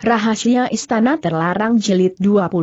Rahasia Istana Terlarang jelit 20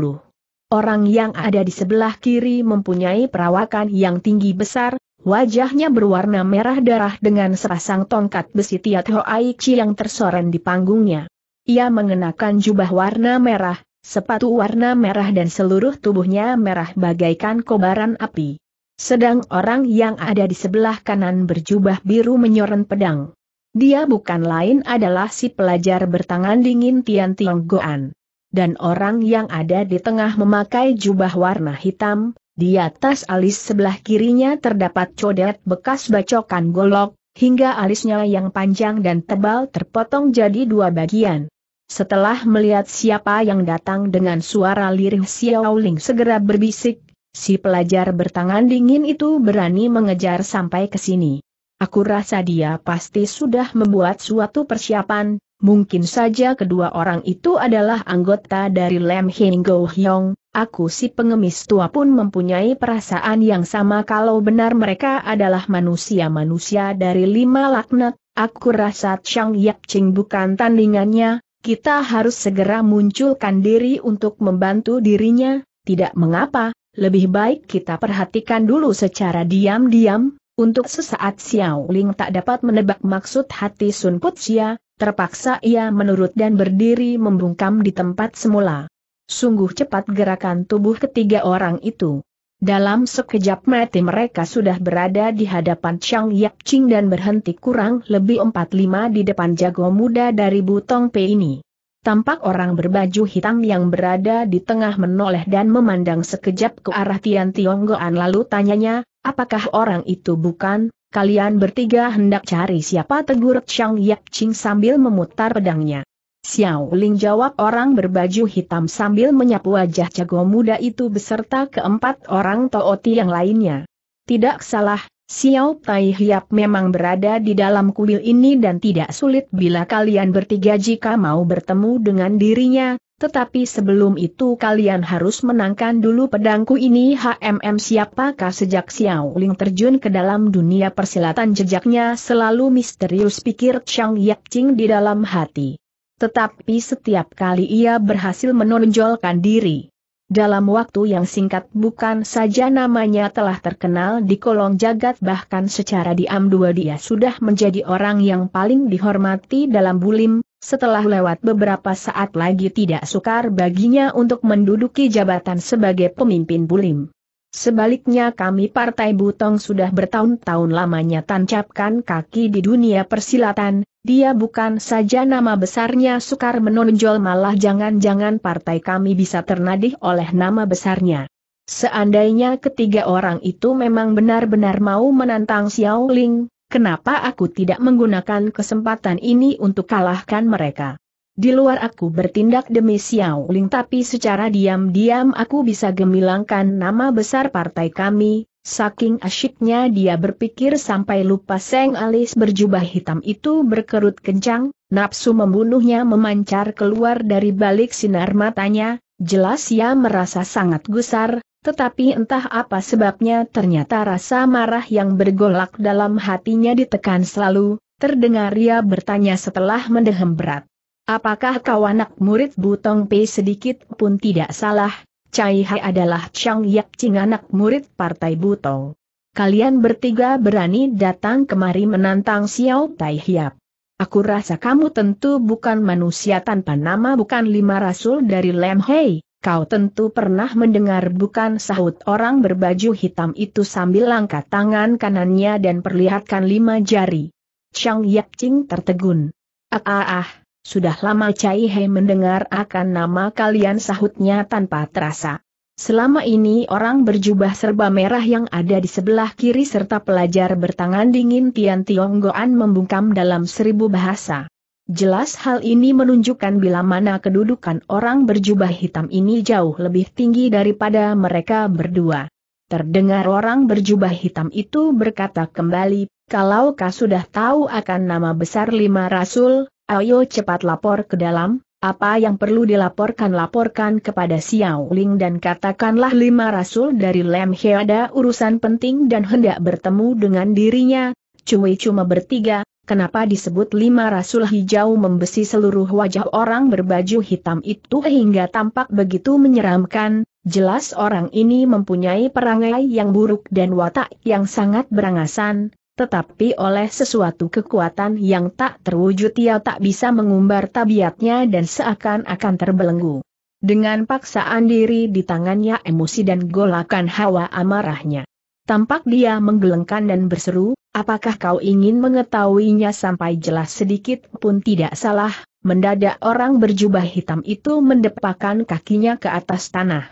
Orang yang ada di sebelah kiri mempunyai perawakan yang tinggi besar, wajahnya berwarna merah darah dengan serasang tongkat besi Tiat Hoaichi yang tersoren di panggungnya. Ia mengenakan jubah warna merah, sepatu warna merah dan seluruh tubuhnya merah bagaikan kobaran api. Sedang orang yang ada di sebelah kanan berjubah biru menyoren pedang. Dia bukan lain adalah si pelajar bertangan dingin Tian Tiong Goan. Dan orang yang ada di tengah memakai jubah warna hitam, di atas alis sebelah kirinya terdapat codet bekas bacokan golok, hingga alisnya yang panjang dan tebal terpotong jadi dua bagian. Setelah melihat siapa yang datang dengan suara lirih Xiaoling segera berbisik, si pelajar bertangan dingin itu berani mengejar sampai ke sini. Aku rasa dia pasti sudah membuat suatu persiapan, mungkin saja kedua orang itu adalah anggota dari Lem Hing Go Hyong, aku si pengemis tua pun mempunyai perasaan yang sama kalau benar mereka adalah manusia-manusia dari lima laknat, aku rasa Chang Yap Ching bukan tandingannya, kita harus segera munculkan diri untuk membantu dirinya, tidak mengapa, lebih baik kita perhatikan dulu secara diam-diam, untuk sesaat Xiao Ling tak dapat menebak maksud hati Sun Putsia, terpaksa ia menurut dan berdiri membungkam di tempat semula. Sungguh cepat gerakan tubuh ketiga orang itu. Dalam sekejap mati mereka sudah berada di hadapan Chang Yap Ching dan berhenti kurang lebih 45 lima di depan jago muda dari Butong Pe ini. Tampak orang berbaju hitam yang berada di tengah menoleh dan memandang sekejap ke arah Tian Tionggoan lalu tanyanya, apakah orang itu bukan? Kalian bertiga hendak cari siapa tegur Chang Yap Ching sambil memutar pedangnya. Xiao Ling jawab orang berbaju hitam sambil menyapu wajah jago muda itu beserta keempat orang tooti yang lainnya. Tidak salah, Xiao Tai Hiap memang berada di dalam kuil ini dan tidak sulit bila kalian bertiga jika mau bertemu dengan dirinya, tetapi sebelum itu kalian harus menangkan dulu pedangku ini HMM siapakah sejak Xiao Ling terjun ke dalam dunia persilatan jejaknya selalu misterius pikir Chang Yaqing Ching di dalam hati. Tetapi setiap kali ia berhasil menonjolkan diri. Dalam waktu yang singkat bukan saja namanya telah terkenal di kolong jagat bahkan secara diam dua dia sudah menjadi orang yang paling dihormati dalam bulim, setelah lewat beberapa saat lagi tidak sukar baginya untuk menduduki jabatan sebagai pemimpin bulim. Sebaliknya kami Partai Butong sudah bertahun-tahun lamanya tancapkan kaki di dunia persilatan, dia bukan saja nama besarnya sukar menonjol malah jangan-jangan partai kami bisa ternadih oleh nama besarnya. Seandainya ketiga orang itu memang benar-benar mau menantang Xiao Ling, kenapa aku tidak menggunakan kesempatan ini untuk kalahkan mereka? Di luar aku bertindak demi Xiao Ling tapi secara diam-diam aku bisa gemilangkan nama besar partai kami, Saking asyiknya dia berpikir sampai lupa seng alis berjubah hitam itu berkerut kencang, nafsu membunuhnya memancar keluar dari balik sinar matanya, jelas ia merasa sangat gusar, tetapi entah apa sebabnya ternyata rasa marah yang bergolak dalam hatinya ditekan selalu, terdengar ia bertanya setelah mendehem berat. Apakah kau anak murid Butong Pei sedikit pun tidak salah, Cai Hai adalah Chang Yap Ching anak murid Partai Butong. Kalian bertiga berani datang kemari menantang Xiao Tai Hiap. Aku rasa kamu tentu bukan manusia tanpa nama bukan lima rasul dari Lem Hei. Kau tentu pernah mendengar bukan sahut orang berbaju hitam itu sambil angkat tangan kanannya dan perlihatkan lima jari. Chang Yap Ching tertegun. Ah ah ah, sudah lama Cai Hei mendengar akan nama kalian sahutnya tanpa terasa. Selama ini orang berjubah serba merah yang ada di sebelah kiri serta pelajar bertangan dingin Tian Goan membungkam dalam seribu bahasa. Jelas hal ini menunjukkan bila mana kedudukan orang berjubah hitam ini jauh lebih tinggi daripada mereka berdua. Terdengar orang berjubah hitam itu berkata kembali, kalau kau sudah tahu akan nama besar lima rasul, Ayo cepat lapor ke dalam, apa yang perlu dilaporkan laporkan kepada Xiao Ling dan katakanlah lima rasul dari Lem He ada urusan penting dan hendak bertemu dengan dirinya, Cui cuma bertiga, kenapa disebut lima rasul hijau membesi seluruh wajah orang berbaju hitam itu hingga tampak begitu menyeramkan, jelas orang ini mempunyai perangai yang buruk dan watak yang sangat berangasan, tetapi oleh sesuatu kekuatan yang tak terwujud ia tak bisa mengumbar tabiatnya dan seakan-akan terbelenggu. Dengan paksaan diri di tangannya emosi dan golakan hawa amarahnya. Tampak dia menggelengkan dan berseru, apakah kau ingin mengetahuinya sampai jelas sedikit pun tidak salah, mendadak orang berjubah hitam itu mendepakan kakinya ke atas tanah.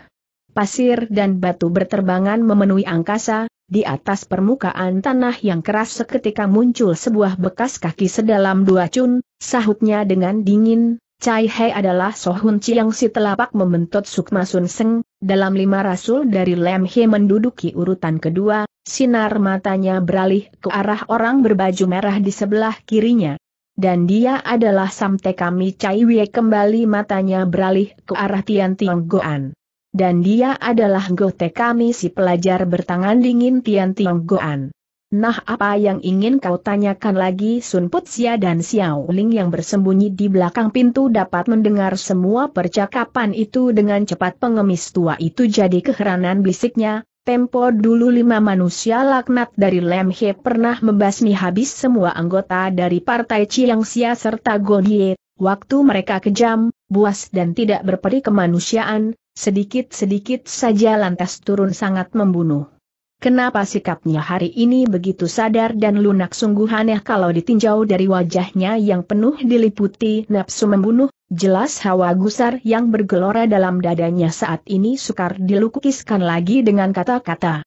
Pasir dan batu berterbangan memenuhi angkasa, di atas permukaan tanah yang keras seketika muncul sebuah bekas kaki sedalam dua cun, sahutnya dengan dingin, Cai He adalah Sohun Chiang si telapak membentut Sukma Sun Seng, dalam lima rasul dari Lem He menduduki urutan kedua, sinar matanya beralih ke arah orang berbaju merah di sebelah kirinya. Dan dia adalah Samte Kami Cai Wei kembali matanya beralih ke arah Tian Tiong Goan dan dia adalah gote kami si pelajar bertangan dingin Tian Tiong Goan. Nah apa yang ingin kau tanyakan lagi Sun Putsia dan Xiao Ling yang bersembunyi di belakang pintu dapat mendengar semua percakapan itu dengan cepat pengemis tua itu jadi keheranan bisiknya, tempo dulu lima manusia laknat dari Lem He pernah membasmi habis semua anggota dari partai Chiangxia serta Gonye, waktu mereka kejam, buas dan tidak berperi kemanusiaan, Sedikit-sedikit saja lantas turun sangat membunuh. Kenapa sikapnya hari ini begitu sadar dan lunak sungguh aneh kalau ditinjau dari wajahnya yang penuh diliputi nafsu membunuh, jelas hawa gusar yang bergelora dalam dadanya saat ini sukar dilukiskan lagi dengan kata-kata.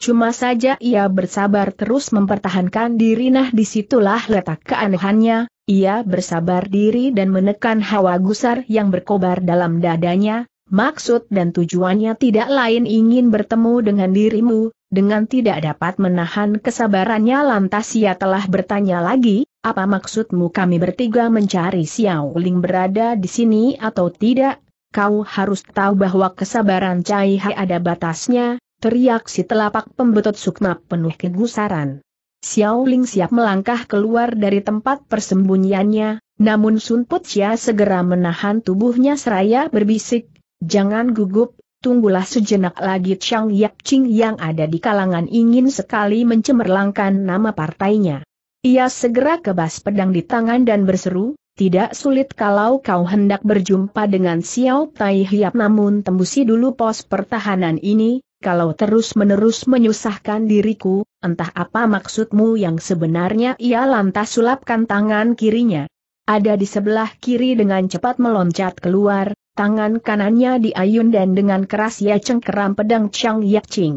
Cuma saja ia bersabar terus mempertahankan diri nah disitulah letak keanehannya, ia bersabar diri dan menekan hawa gusar yang berkobar dalam dadanya, Maksud dan tujuannya tidak lain ingin bertemu dengan dirimu, dengan tidak dapat menahan kesabarannya lantas ia telah bertanya lagi, apa maksudmu kami bertiga mencari Xiao Ling berada di sini atau tidak? Kau harus tahu bahwa kesabaran Cai Hai ada batasnya, teriak si telapak pembetut sukma penuh kegusaran. Xiao Ling siap melangkah keluar dari tempat persembunyiannya, namun Sun Putia segera menahan tubuhnya seraya berbisik, Jangan gugup, tunggulah sejenak lagi Chang Yap Ching yang ada di kalangan ingin sekali mencemerlangkan nama partainya. Ia segera kebas pedang di tangan dan berseru, tidak sulit kalau kau hendak berjumpa dengan Xiao Tai Hiap namun tembusi dulu pos pertahanan ini, kalau terus-menerus menyusahkan diriku, entah apa maksudmu yang sebenarnya ia lantas sulapkan tangan kirinya. Ada di sebelah kiri dengan cepat meloncat keluar, Tangan kanannya diayun dan dengan keras ia cengkeram pedang Chang Yak Ching.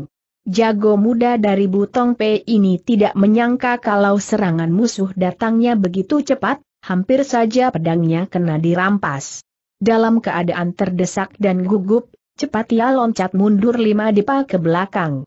Jago muda dari Butong Pei ini tidak menyangka kalau serangan musuh datangnya begitu cepat, hampir saja pedangnya kena dirampas. Dalam keadaan terdesak dan gugup, cepat ia loncat mundur lima depa ke belakang.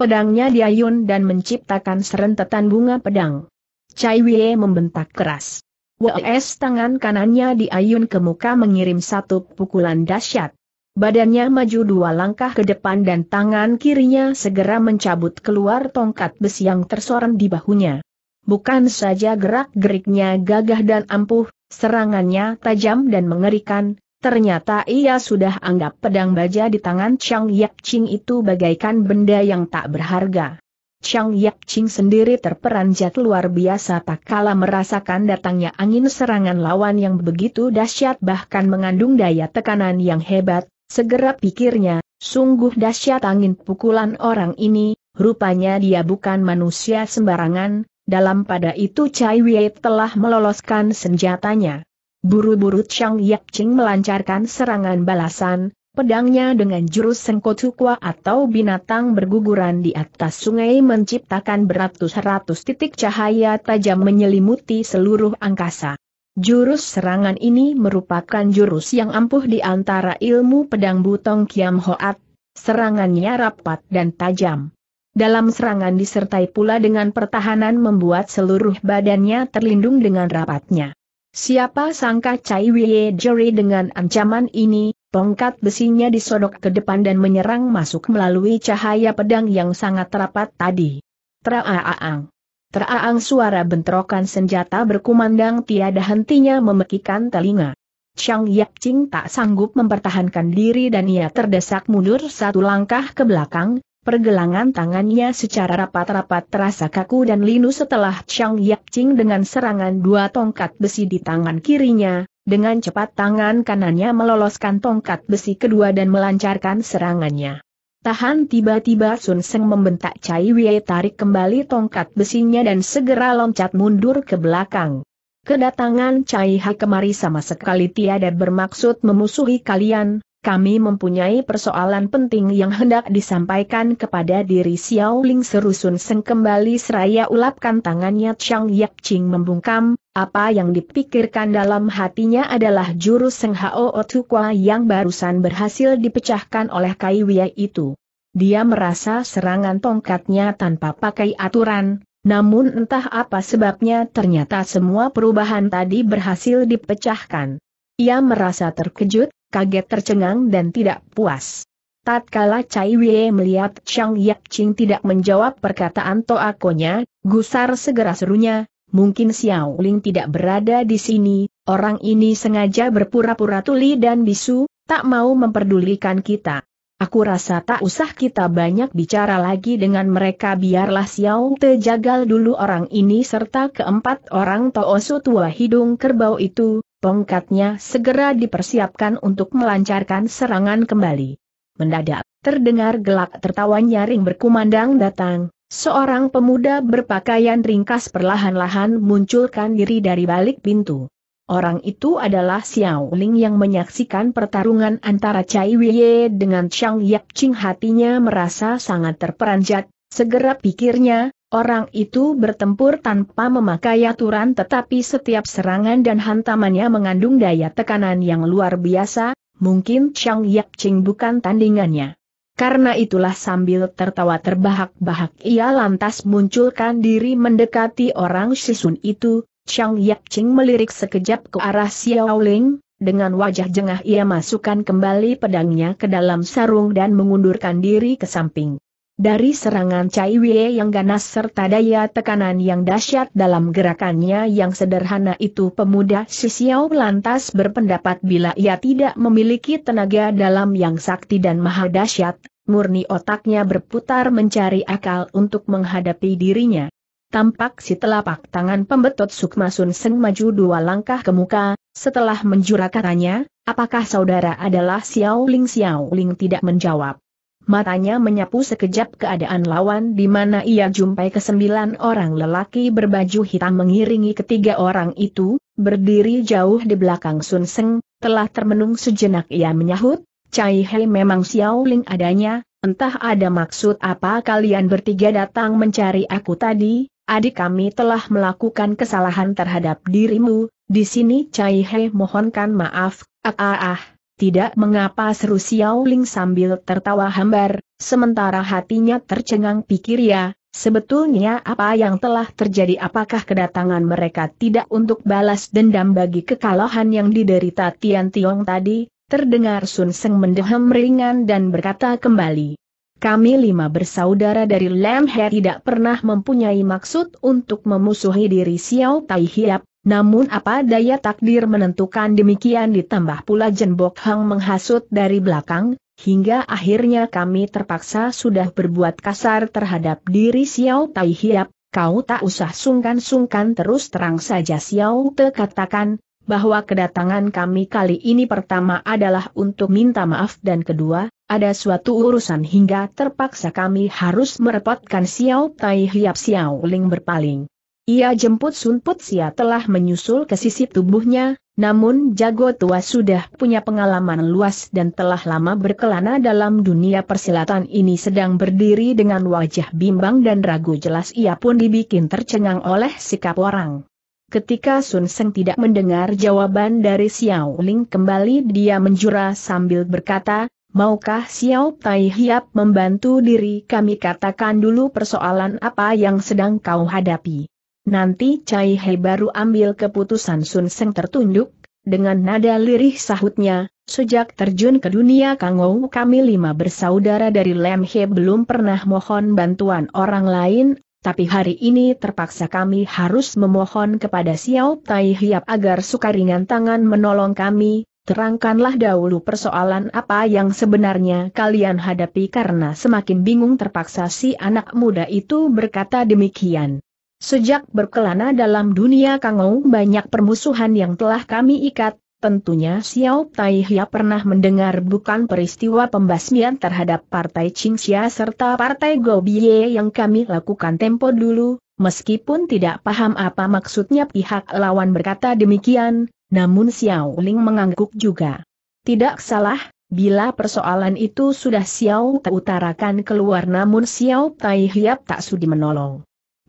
Pedangnya diayun dan menciptakan serentetan bunga pedang. Cai Wei membentak keras. Wes tangan kanannya diayun ke muka mengirim satu pukulan dahsyat. Badannya maju dua langkah ke depan dan tangan kirinya segera mencabut keluar tongkat besi yang tersorot di bahunya. Bukan saja gerak-geriknya gagah dan ampuh, serangannya tajam dan mengerikan, ternyata ia sudah anggap pedang baja di tangan Chang Yap Ching itu bagaikan benda yang tak berharga. Chang Yap Ching sendiri terperanjat luar biasa tak kala merasakan datangnya angin serangan lawan yang begitu dahsyat bahkan mengandung daya tekanan yang hebat, segera pikirnya, sungguh dahsyat angin pukulan orang ini, rupanya dia bukan manusia sembarangan, dalam pada itu Chai Wei telah meloloskan senjatanya. Buru-buru Chang Yap Ching melancarkan serangan balasan, Pedangnya dengan jurus sengkotukwa atau binatang berguguran di atas sungai menciptakan beratus-ratus titik cahaya tajam menyelimuti seluruh angkasa. Jurus serangan ini merupakan jurus yang ampuh di antara ilmu pedang butong Kiam Hoat, serangannya rapat dan tajam. Dalam serangan disertai pula dengan pertahanan membuat seluruh badannya terlindung dengan rapatnya. Siapa sangka Cai Wei Jerry dengan ancaman ini, Tongkat besinya disodok ke depan dan menyerang masuk melalui cahaya pedang yang sangat rapat tadi. Traaang. Traaang suara bentrokan senjata berkumandang tiada hentinya memekikan telinga. Chang Ching tak sanggup mempertahankan diri dan ia terdesak mundur satu langkah ke belakang, pergelangan tangannya secara rapat-rapat terasa kaku dan linu setelah Chang Ching dengan serangan dua tongkat besi di tangan kirinya, dengan cepat tangan kanannya meloloskan tongkat besi kedua dan melancarkan serangannya. Tahan tiba-tiba Sun Seng membentak Cai Wei tarik kembali tongkat besinya dan segera loncat mundur ke belakang. Kedatangan Cai Ha kemari sama sekali tiada bermaksud memusuhi kalian, kami mempunyai persoalan penting yang hendak disampaikan kepada diri Xiao Ling seru Sun Seng kembali seraya ulapkan tangannya Chang Yap Ching membungkam, apa yang dipikirkan dalam hatinya adalah jurus Seng Hao Otukwa yang barusan berhasil dipecahkan oleh Kai Wei itu. Dia merasa serangan tongkatnya tanpa pakai aturan, namun entah apa sebabnya ternyata semua perubahan tadi berhasil dipecahkan. Ia merasa terkejut, kaget tercengang dan tidak puas. Tatkala Cai Wei melihat Chang Yak Ching tidak menjawab perkataan toakonya, Gusar segera serunya, mungkin Xiao Ling tidak berada di sini, orang ini sengaja berpura-pura tuli dan bisu, tak mau memperdulikan kita. Aku rasa tak usah kita banyak bicara lagi dengan mereka biarlah Xiao Te jagal dulu orang ini serta keempat orang Toosu tua hidung kerbau itu, tongkatnya segera dipersiapkan untuk melancarkan serangan kembali. Mendadak, terdengar gelak tertawa nyaring berkumandang datang, Seorang pemuda berpakaian ringkas perlahan-lahan munculkan diri dari balik pintu. Orang itu adalah Xiao Ling yang menyaksikan pertarungan antara Cai Wei dengan Chang Yap Ching hatinya merasa sangat terperanjat, segera pikirnya, orang itu bertempur tanpa memakai aturan tetapi setiap serangan dan hantamannya mengandung daya tekanan yang luar biasa, mungkin Chang Yap Ching bukan tandingannya. Karena itulah sambil tertawa terbahak-bahak ia lantas munculkan diri mendekati orang sisun itu, Chang Yap Ching melirik sekejap ke arah Xiao Ling, dengan wajah jengah ia masukkan kembali pedangnya ke dalam sarung dan mengundurkan diri ke samping. Dari serangan Cai Wei yang ganas serta daya tekanan yang dahsyat dalam gerakannya yang sederhana itu pemuda Xiao lantas berpendapat bila ia tidak memiliki tenaga dalam yang sakti dan maha dahsyat, murni otaknya berputar mencari akal untuk menghadapi dirinya. Tampak si telapak tangan pembetot Sukma Sun Seng maju dua langkah ke muka, setelah menjura katanya, apakah saudara adalah Xiao Ling Xiao Ling tidak menjawab matanya menyapu sekejap keadaan lawan di mana ia jumpai kesembilan orang lelaki berbaju hitam mengiringi ketiga orang itu, berdiri jauh di belakang Sun Seng, telah termenung sejenak ia menyahut, Cai Hei memang Ling adanya, entah ada maksud apa kalian bertiga datang mencari aku tadi, adik kami telah melakukan kesalahan terhadap dirimu, di sini Cai Hei mohonkan maaf, ah ah ah tidak mengapa seru Xiao Ling sambil tertawa hambar, sementara hatinya tercengang pikir ya, Sebetulnya apa yang telah terjadi apakah kedatangan mereka tidak untuk balas dendam bagi kekalahan yang diderita Tian Tiong tadi? Terdengar Sun Seng mendehem ringan dan berkata kembali. Kami lima bersaudara dari Lam He tidak pernah mempunyai maksud untuk memusuhi diri Xiao Tai Hiap, namun apa daya takdir menentukan demikian ditambah pula Jenbok Hang menghasut dari belakang, hingga akhirnya kami terpaksa sudah berbuat kasar terhadap diri Xiao Tai Hiap, kau tak usah sungkan-sungkan terus terang saja Xiao Te katakan, bahwa kedatangan kami kali ini pertama adalah untuk minta maaf dan kedua, ada suatu urusan hingga terpaksa kami harus merepotkan Xiao Tai Hiap Xiao Ling berpaling. Ia jemput Sun Putsia telah menyusul ke sisi tubuhnya, namun jago tua sudah punya pengalaman luas dan telah lama berkelana dalam dunia persilatan ini sedang berdiri dengan wajah bimbang dan ragu jelas ia pun dibikin tercengang oleh sikap orang. Ketika Sun Seng tidak mendengar jawaban dari Xiao Ling kembali dia menjura sambil berkata, Maukah Xiao Tai Hiap membantu diri kami katakan dulu persoalan apa yang sedang kau hadapi. Nanti Cai He baru ambil keputusan Sun Seng tertunduk, dengan nada lirih sahutnya, sejak terjun ke dunia Kangou kami lima bersaudara dari Lem He belum pernah mohon bantuan orang lain, tapi hari ini terpaksa kami harus memohon kepada Xiao Tai Hiap agar suka ringan tangan menolong kami, terangkanlah dahulu persoalan apa yang sebenarnya kalian hadapi karena semakin bingung terpaksa si anak muda itu berkata demikian. Sejak berkelana dalam dunia Kangou banyak permusuhan yang telah kami ikat, tentunya Xiao Tai pernah mendengar bukan peristiwa pembasmian terhadap Partai Qingxia serta Partai Gobiye yang kami lakukan tempo dulu, meskipun tidak paham apa maksudnya pihak lawan berkata demikian, namun Xiao Ling mengangguk juga. Tidak salah, Bila persoalan itu sudah Xiao utarakan keluar namun Xiao Tai tak sudi menolong.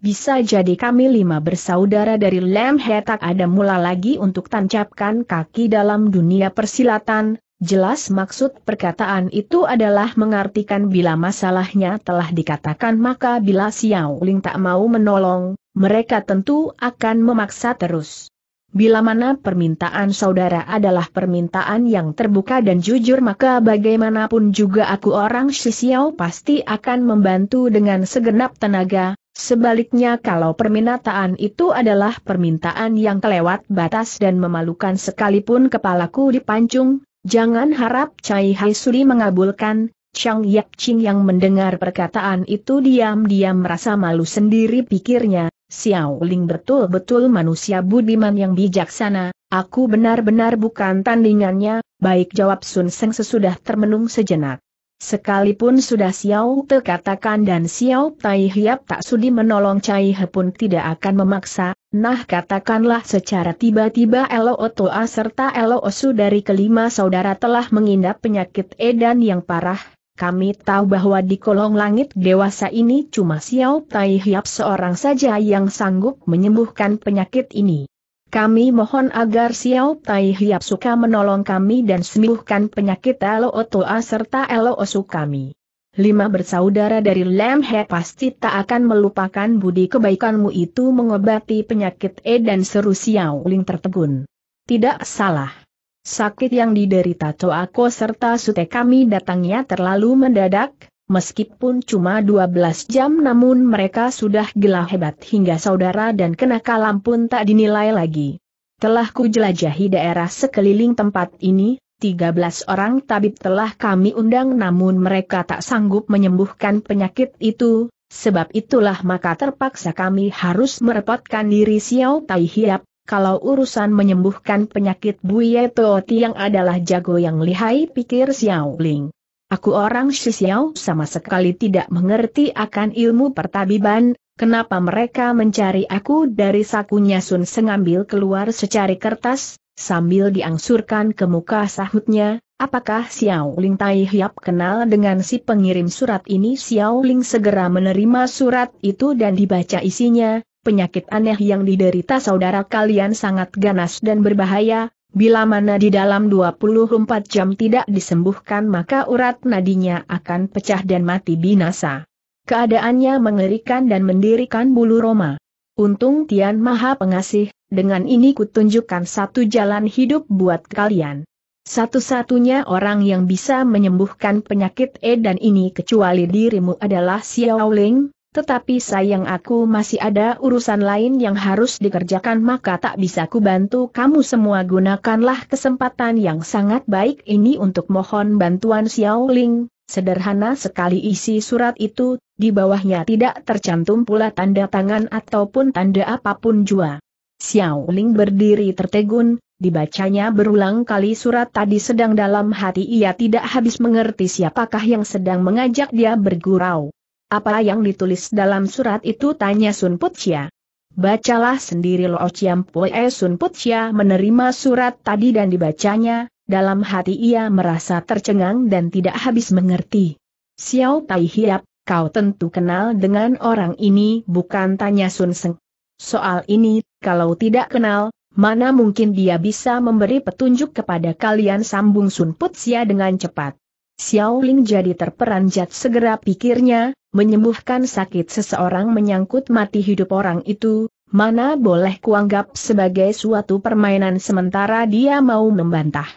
Bisa jadi kami lima bersaudara dari Lem Hetak ada mula lagi untuk tancapkan kaki dalam dunia persilatan, jelas maksud perkataan itu adalah mengartikan bila masalahnya telah dikatakan maka bila Xiao Ling tak mau menolong, mereka tentu akan memaksa terus. Bila mana permintaan saudara adalah permintaan yang terbuka dan jujur maka bagaimanapun juga aku orang Sisiau pasti akan membantu dengan segenap tenaga, Sebaliknya kalau permintaan itu adalah permintaan yang kelewat batas dan memalukan sekalipun kepalaku dipancung, jangan harap Cai Hai Suli mengabulkan, Chang Yap Ching yang mendengar perkataan itu diam-diam merasa malu sendiri pikirnya, Xiao Ling betul-betul manusia budiman yang bijaksana, aku benar-benar bukan tandingannya, baik jawab Sun Seng sesudah termenung sejenak. Sekalipun sudah Xiao Te katakan dan Xiao Tai Hiap tak sudi menolong Cai He pun tidak akan memaksa, nah katakanlah secara tiba-tiba Elo Otoa serta Elo Osu dari kelima saudara telah mengindap penyakit edan yang parah, kami tahu bahwa di kolong langit dewasa ini cuma Xiao Tai Hiap seorang saja yang sanggup menyembuhkan penyakit ini. Kami mohon agar Xiao Tai Hiap Suka menolong kami dan sembuhkan penyakit Elo Otoa serta Elo Osu kami. Lima bersaudara dari He pasti tak akan melupakan budi kebaikanmu itu mengobati penyakit E dan seru Xiao Ling tertegun. Tidak salah. Sakit yang diderita Toako serta Sute kami datangnya terlalu mendadak, Meskipun cuma 12 jam namun mereka sudah gila hebat hingga saudara dan kenakalan pun tak dinilai lagi. Telah kujelajahi daerah sekeliling tempat ini, 13 orang tabib telah kami undang namun mereka tak sanggup menyembuhkan penyakit itu, sebab itulah maka terpaksa kami harus merepotkan diri Xiao Tai Hiap, kalau urusan menyembuhkan penyakit Buye Tooti yang adalah jago yang lihai pikir Xiao Ling. Aku orang Shisiao sama sekali tidak mengerti akan ilmu pertabiban, kenapa mereka mencari aku dari sakunya Sun Sengambil keluar secari kertas, sambil diangsurkan ke muka sahutnya, apakah Xiao Ling Tai Hiap kenal dengan si pengirim surat ini Xiao Ling segera menerima surat itu dan dibaca isinya, penyakit aneh yang diderita saudara kalian sangat ganas dan berbahaya, Bila mana di dalam 24 jam tidak disembuhkan maka urat nadinya akan pecah dan mati binasa. Keadaannya mengerikan dan mendirikan bulu Roma. Untung Tian Maha Pengasih, dengan ini kutunjukkan satu jalan hidup buat kalian. Satu-satunya orang yang bisa menyembuhkan penyakit E dan ini kecuali dirimu adalah Xiao Ling, tetapi sayang aku masih ada urusan lain yang harus dikerjakan maka tak bisa ku bantu kamu semua gunakanlah kesempatan yang sangat baik ini untuk mohon bantuan Xiao Ling. Sederhana sekali isi surat itu, di bawahnya tidak tercantum pula tanda tangan ataupun tanda apapun jua. Xiao Ling berdiri tertegun, dibacanya berulang kali surat tadi sedang dalam hati ia tidak habis mengerti siapakah yang sedang mengajak dia bergurau. Apa yang ditulis dalam surat itu tanya Sun Putsia. Bacalah sendiri Lo Chiam Poe eh, Sun Putsia menerima surat tadi dan dibacanya, dalam hati ia merasa tercengang dan tidak habis mengerti. Xiao Tai Hiap, kau tentu kenal dengan orang ini bukan tanya Sun Seng. Soal ini, kalau tidak kenal, mana mungkin dia bisa memberi petunjuk kepada kalian sambung Sun Putsia dengan cepat. Xiao Ling jadi terperanjat segera pikirnya, menyembuhkan sakit seseorang menyangkut mati hidup orang itu, mana boleh kuanggap sebagai suatu permainan sementara dia mau membantah.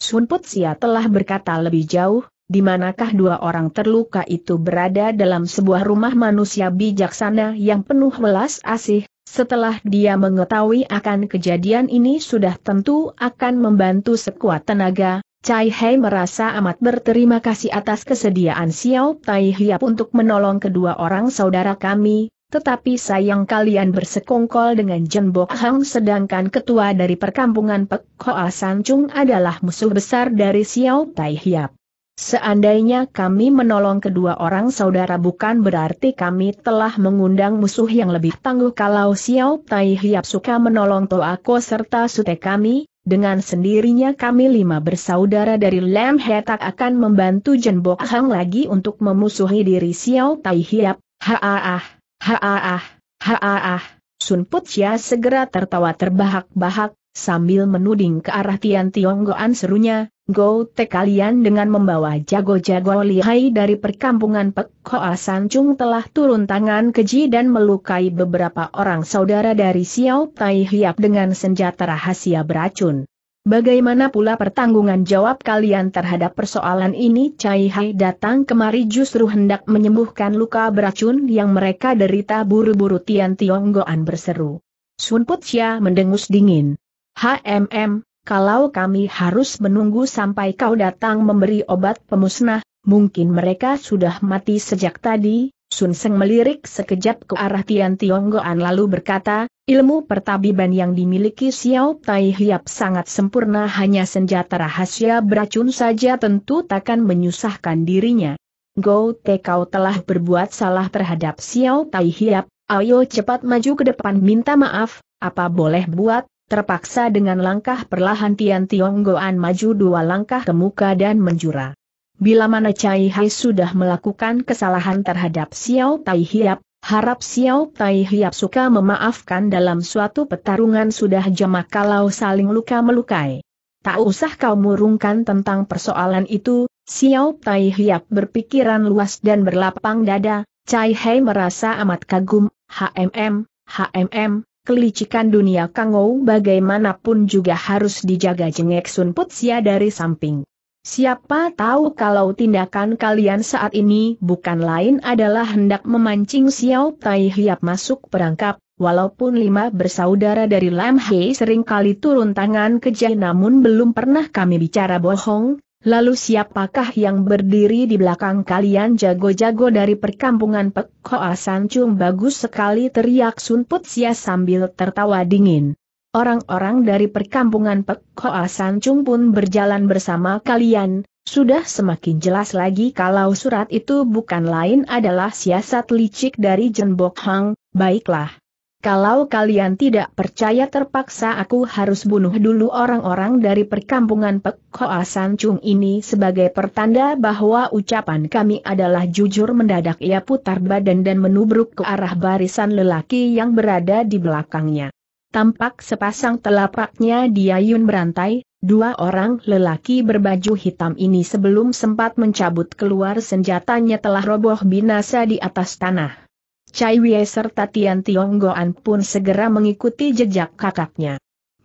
Sun Putsia telah berkata lebih jauh, di manakah dua orang terluka itu berada dalam sebuah rumah manusia bijaksana yang penuh welas asih, setelah dia mengetahui akan kejadian ini sudah tentu akan membantu sekuat tenaga, Cai Hei merasa amat berterima kasih atas kesediaan Xiao Tai Hiap untuk menolong kedua orang saudara kami, tetapi sayang kalian bersekongkol dengan Bok Hang sedangkan ketua dari perkampungan Pek Hoa Sancung adalah musuh besar dari Xiao Tai Hiap. Seandainya kami menolong kedua orang saudara bukan berarti kami telah mengundang musuh yang lebih tangguh kalau Xiao Tai Hiap suka menolong Toako serta Sute kami, dengan sendirinya kami lima bersaudara dari Lam Hetak akan membantu Jen Bok Hang lagi untuk memusuhi diri Xiao Tai Hiap. Haaah, haaah, haaah. Sun Put Chia segera tertawa terbahak-bahak, sambil menuding ke arah Tian Tionggoan serunya, Go kalian dengan membawa jago-jago lihai dari perkampungan Pek Hoa Sancung telah turun tangan keji dan melukai beberapa orang saudara dari Xiao Tai Hiap dengan senjata rahasia beracun. Bagaimana pula pertanggungan jawab kalian terhadap persoalan ini? Cai Hai datang kemari justru hendak menyembuhkan luka beracun yang mereka derita buru-buru Tian Tionggoan berseru. Sun Putsia mendengus dingin. HMM, kalau kami harus menunggu sampai kau datang memberi obat pemusnah, mungkin mereka sudah mati sejak tadi, Sun Seng melirik sekejap ke arah Tian Tionggoan lalu berkata, ilmu pertabiban yang dimiliki Xiao Tai Hiap sangat sempurna hanya senjata rahasia beracun saja tentu takkan menyusahkan dirinya. Go Te kau telah berbuat salah terhadap Xiao Tai Hiap, ayo cepat maju ke depan minta maaf, apa boleh buat, Terpaksa dengan langkah perlahan Tian Goan maju dua langkah ke muka dan menjura. Bila mana Cai Hai sudah melakukan kesalahan terhadap Xiao Tai Hiap, harap Xiao Tai Hiap suka memaafkan dalam suatu pertarungan sudah jamak kalau saling luka-melukai. Tak usah kau murungkan tentang persoalan itu, Xiao Tai Hiap berpikiran luas dan berlapang dada, Cai Hai merasa amat kagum, HMM, HMM, kelicikan dunia Kangou bagaimanapun juga harus dijaga jengek Sun Putsia dari samping. Siapa tahu kalau tindakan kalian saat ini bukan lain adalah hendak memancing Xiao Tai Hiap masuk perangkap, walaupun lima bersaudara dari Lam Hei seringkali turun tangan kejai namun belum pernah kami bicara bohong, Lalu siapakah yang berdiri di belakang kalian jago-jago dari perkampungan Pek Sancung bagus sekali teriak Sun Put Sia sambil tertawa dingin. Orang-orang dari perkampungan Pek Sancung pun berjalan bersama kalian, sudah semakin jelas lagi kalau surat itu bukan lain adalah siasat licik dari Jenbok Hang, baiklah. Kalau kalian tidak percaya terpaksa aku harus bunuh dulu orang-orang dari perkampungan Pek Hoa Chung ini sebagai pertanda bahwa ucapan kami adalah jujur mendadak ia putar badan dan menubruk ke arah barisan lelaki yang berada di belakangnya. Tampak sepasang telapaknya Diayun berantai, dua orang lelaki berbaju hitam ini sebelum sempat mencabut keluar senjatanya telah roboh binasa di atas tanah. Chai Wei serta Tian Tionggoan pun segera mengikuti jejak kakaknya.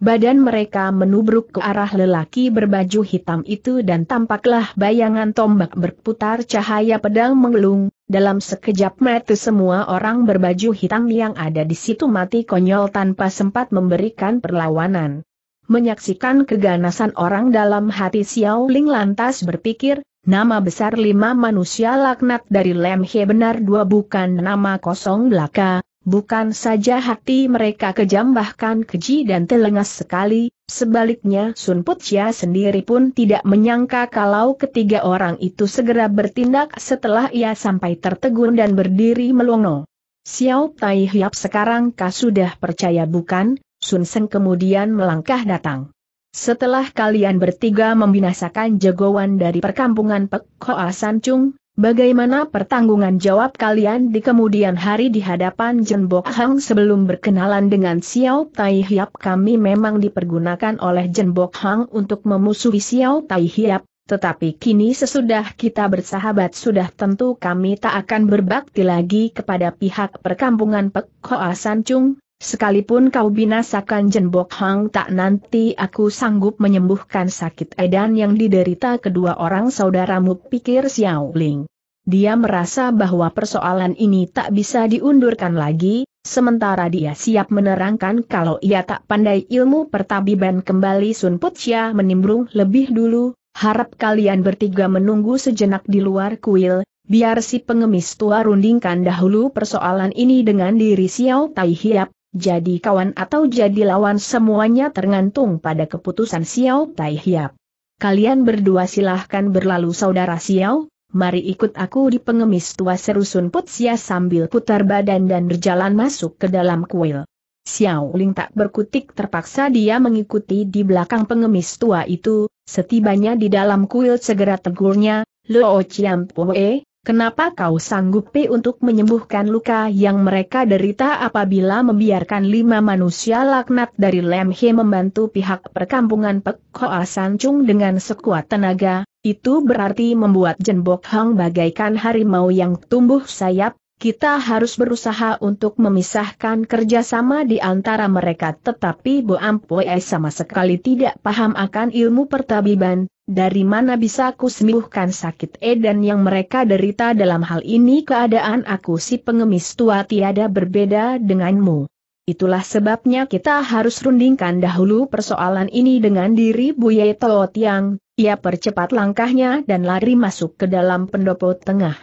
Badan mereka menubruk ke arah lelaki berbaju hitam itu dan tampaklah bayangan tombak berputar cahaya pedang mengelung, dalam sekejap mata semua orang berbaju hitam yang ada di situ mati konyol tanpa sempat memberikan perlawanan. Menyaksikan keganasan orang dalam hati Xiao Ling lantas berpikir, Nama besar lima manusia laknat dari Lemhe benar dua bukan nama kosong belaka, Bukan saja hati mereka kejam bahkan keji dan telengas sekali, sebaliknya Sun Putia sendiri pun tidak menyangka kalau ketiga orang itu segera bertindak setelah ia sampai tertegun dan berdiri melongo. Xiao Tai Hiap sekarang kah sudah percaya bukan? Sun Seng kemudian melangkah datang. Setelah kalian bertiga membinasakan jagoan dari perkampungan Pek Hoa Sancung, bagaimana pertanggungan jawab kalian di kemudian hari di hadapan Jenbok Hang sebelum berkenalan dengan Xiao Tai Hiap kami memang dipergunakan oleh Jenbok Hang untuk memusuhi Xiao Tai Hiap, tetapi kini sesudah kita bersahabat sudah tentu kami tak akan berbakti lagi kepada pihak perkampungan Pek Hoa Sancung, Sekalipun kau binasakan Jenbok Hang tak nanti aku sanggup menyembuhkan sakit edan yang diderita kedua orang saudaramu pikir Xiao Ling. Dia merasa bahwa persoalan ini tak bisa diundurkan lagi, sementara dia siap menerangkan kalau ia tak pandai ilmu pertabiban kembali Sun menimbung menimbrung lebih dulu, harap kalian bertiga menunggu sejenak di luar kuil, biar si pengemis tua rundingkan dahulu persoalan ini dengan diri Xiao Tai Hiap, jadi kawan atau jadi lawan semuanya tergantung pada keputusan Xiao Tai Hiap. Kalian berdua silahkan berlalu saudara Xiao, mari ikut aku di pengemis tua serusun Sun Put Sia sambil putar badan dan berjalan masuk ke dalam kuil. Xiao Ling tak berkutik terpaksa dia mengikuti di belakang pengemis tua itu, setibanya di dalam kuil segera tegurnya, Lo Chiam Pue, Kenapa kau sanggupi untuk menyembuhkan luka yang mereka derita apabila membiarkan lima manusia laknat dari Lemhe membantu pihak perkampungan Pek Hoa Sancung dengan sekuat tenaga, itu berarti membuat Jenbok Hang bagaikan harimau yang tumbuh sayap, kita harus berusaha untuk memisahkan kerjasama di antara mereka tetapi Bo Ampue sama sekali tidak paham akan ilmu pertabiban, dari mana bisa aku sembuhkan sakit edan yang mereka derita dalam hal ini keadaan aku si pengemis tua tiada berbeda denganmu. Itulah sebabnya kita harus rundingkan dahulu persoalan ini dengan diri Buye Teo Tiang, ia percepat langkahnya dan lari masuk ke dalam pendopo tengah.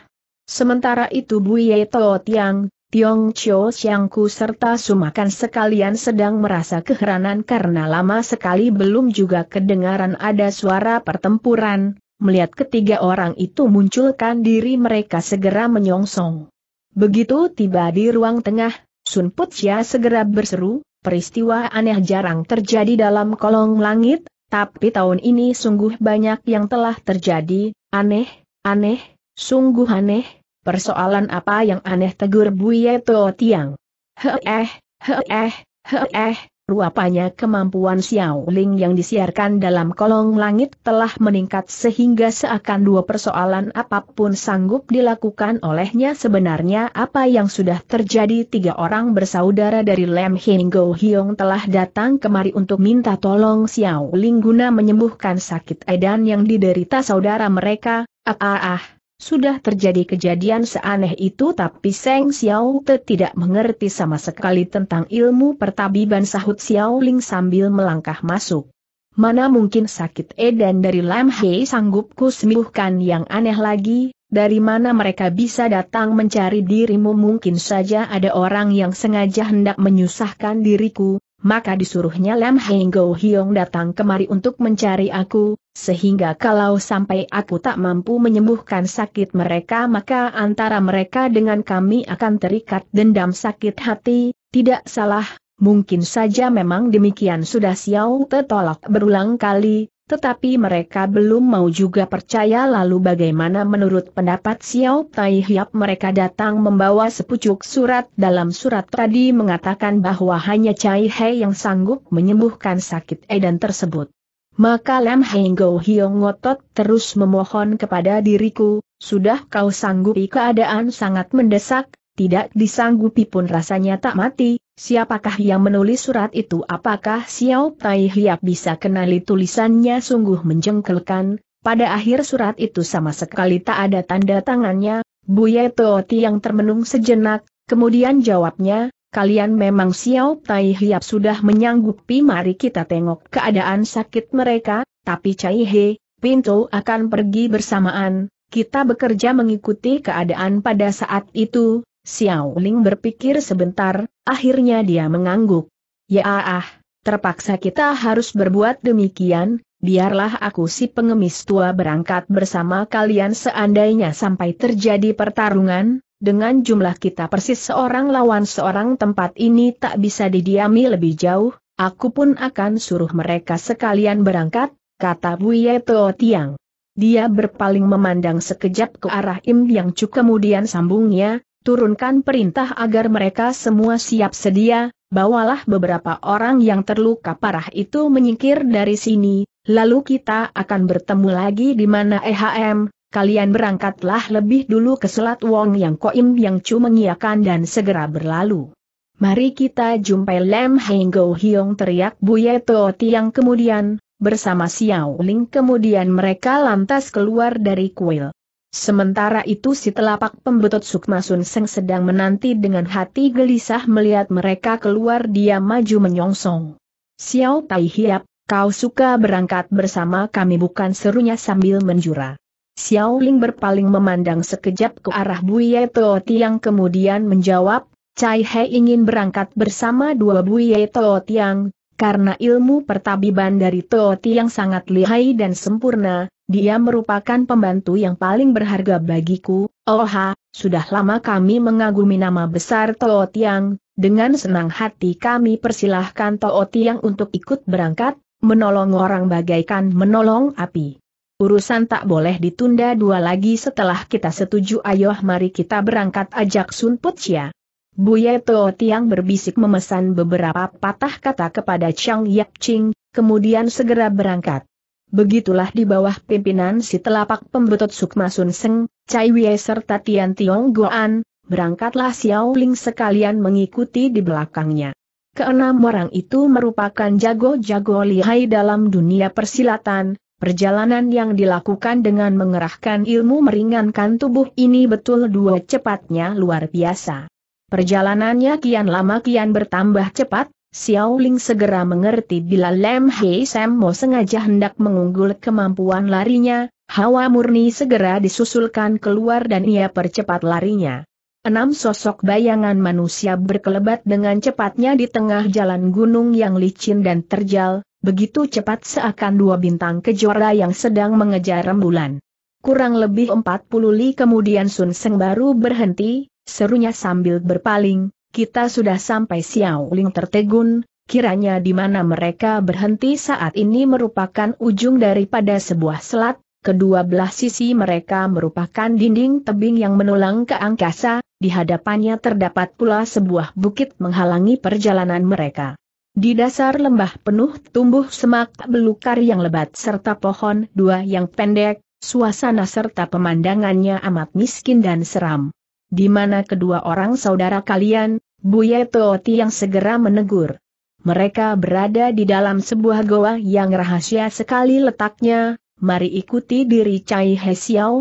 Sementara itu Buye Teo Tiang, Tiong Chio Xiangku serta Sumakan sekalian sedang merasa keheranan karena lama sekali belum juga kedengaran ada suara pertempuran, melihat ketiga orang itu munculkan diri mereka segera menyongsong. Begitu tiba di ruang tengah, Sun Putsia segera berseru, peristiwa aneh jarang terjadi dalam kolong langit, tapi tahun ini sungguh banyak yang telah terjadi, aneh, aneh, sungguh aneh Persoalan apa yang aneh tegur Buye Tuo Tiang? Heeh, heeh, heeh, Rupanya kemampuan Xiao Ling yang disiarkan dalam kolong langit telah meningkat sehingga seakan dua persoalan apapun sanggup dilakukan olehnya sebenarnya apa yang sudah terjadi tiga orang bersaudara dari Lem Hing Go Hiong telah datang kemari untuk minta tolong Xiao Ling guna menyembuhkan sakit edan yang diderita saudara mereka, ah ah ah. Sudah terjadi kejadian seaneh itu tapi Seng Xiao Te tidak mengerti sama sekali tentang ilmu pertabiban sahut Xiao Ling sambil melangkah masuk. Mana mungkin sakit Eden dari Lam Hei sanggup kusembuhkan yang aneh lagi, dari mana mereka bisa datang mencari dirimu mungkin saja ada orang yang sengaja hendak menyusahkan diriku, maka disuruhnya Lam Heng Go datang kemari untuk mencari aku, sehingga kalau sampai aku tak mampu menyembuhkan sakit mereka maka antara mereka dengan kami akan terikat dendam sakit hati, tidak salah, mungkin saja memang demikian sudah Xiao tertolak berulang kali, tetapi mereka belum mau juga percaya lalu bagaimana menurut pendapat Xiao Tai Hiap mereka datang membawa sepucuk surat dalam surat tadi mengatakan bahwa hanya Cai Hei yang sanggup menyembuhkan sakit Eden tersebut. Maka Lam Heng Go Hiong ngotot terus memohon kepada diriku, sudah kau sanggupi keadaan sangat mendesak, tidak disanggupi pun rasanya tak mati, Siapakah yang menulis surat itu? Apakah Xiao Tai Hiap bisa kenali tulisannya sungguh menjengkelkan? Pada akhir surat itu sama sekali tak ada tanda tangannya, Buye Tooti yang termenung sejenak, kemudian jawabnya, kalian memang Xiao Tai Hiap sudah menyanggupi mari kita tengok keadaan sakit mereka, tapi Cai He, Pinto akan pergi bersamaan, kita bekerja mengikuti keadaan pada saat itu, Xiao Ling berpikir sebentar, akhirnya dia mengangguk. Ya ah, terpaksa kita harus berbuat demikian, biarlah aku si pengemis tua berangkat bersama kalian seandainya sampai terjadi pertarungan, dengan jumlah kita persis seorang lawan seorang tempat ini tak bisa didiami lebih jauh, aku pun akan suruh mereka sekalian berangkat, kata Buye Teo Tiang. Dia berpaling memandang sekejap ke arah Im Yang Chu kemudian sambungnya, Turunkan perintah agar mereka semua siap sedia, bawalah beberapa orang yang terluka parah itu menyingkir dari sini, lalu kita akan bertemu lagi di mana EHM, kalian berangkatlah lebih dulu ke Selat Wong yang Koim yang Chu mengiakan dan segera berlalu. Mari kita jumpai Lem Heng Hiong teriak Buye Tooti yang kemudian, bersama Xiao Ling kemudian mereka lantas keluar dari kuil. Sementara itu si telapak pembetut Sukma Sun Seng sedang menanti dengan hati gelisah melihat mereka keluar dia maju menyongsong. Xiao Tai Hiap, kau suka berangkat bersama kami bukan serunya sambil menjura. Xiao Ling berpaling memandang sekejap ke arah Buye Tooti yang kemudian menjawab, Cai He ingin berangkat bersama dua Buye Tooti yang karena ilmu pertabiban dari Tooti yang sangat lihai dan sempurna, dia merupakan pembantu yang paling berharga bagiku, Oha, oh, sudah lama kami mengagumi nama besar Tao Tiang, dengan senang hati kami persilahkan Tao Tiang untuk ikut berangkat, menolong orang bagaikan menolong api. Urusan tak boleh ditunda dua lagi setelah kita setuju ayoh mari kita berangkat ajak Sun Putsia. Buye Teo Tiang berbisik memesan beberapa patah kata kepada Chang Yap Ching, kemudian segera berangkat. Begitulah di bawah pimpinan si telapak pembetut Sukma Sun Seng, Cai Wei serta Tian Tiong Goan, berangkatlah Xiao Ling sekalian mengikuti di belakangnya. Keenam orang itu merupakan jago-jago lihai dalam dunia persilatan, perjalanan yang dilakukan dengan mengerahkan ilmu meringankan tubuh ini betul dua cepatnya luar biasa. Perjalanannya kian lama kian bertambah cepat, Xiao Ling segera mengerti bila Lam Hei Sammo sengaja hendak mengunggul kemampuan larinya, hawa murni segera disusulkan keluar dan ia percepat larinya. Enam sosok bayangan manusia berkelebat dengan cepatnya di tengah jalan gunung yang licin dan terjal, begitu cepat seakan dua bintang kejora yang sedang mengejar rembulan. Kurang lebih empat puluh li kemudian Sun Seng baru berhenti, serunya sambil berpaling, kita sudah sampai Ling tertegun, kiranya di mana mereka berhenti saat ini merupakan ujung daripada sebuah selat, kedua belah sisi mereka merupakan dinding tebing yang menulang ke angkasa, di hadapannya terdapat pula sebuah bukit menghalangi perjalanan mereka. Di dasar lembah penuh tumbuh semak belukar yang lebat serta pohon dua yang pendek, suasana serta pemandangannya amat miskin dan seram di mana kedua orang saudara kalian, Buye Tooti yang segera menegur. Mereka berada di dalam sebuah goa yang rahasia sekali letaknya, mari ikuti diri Cai He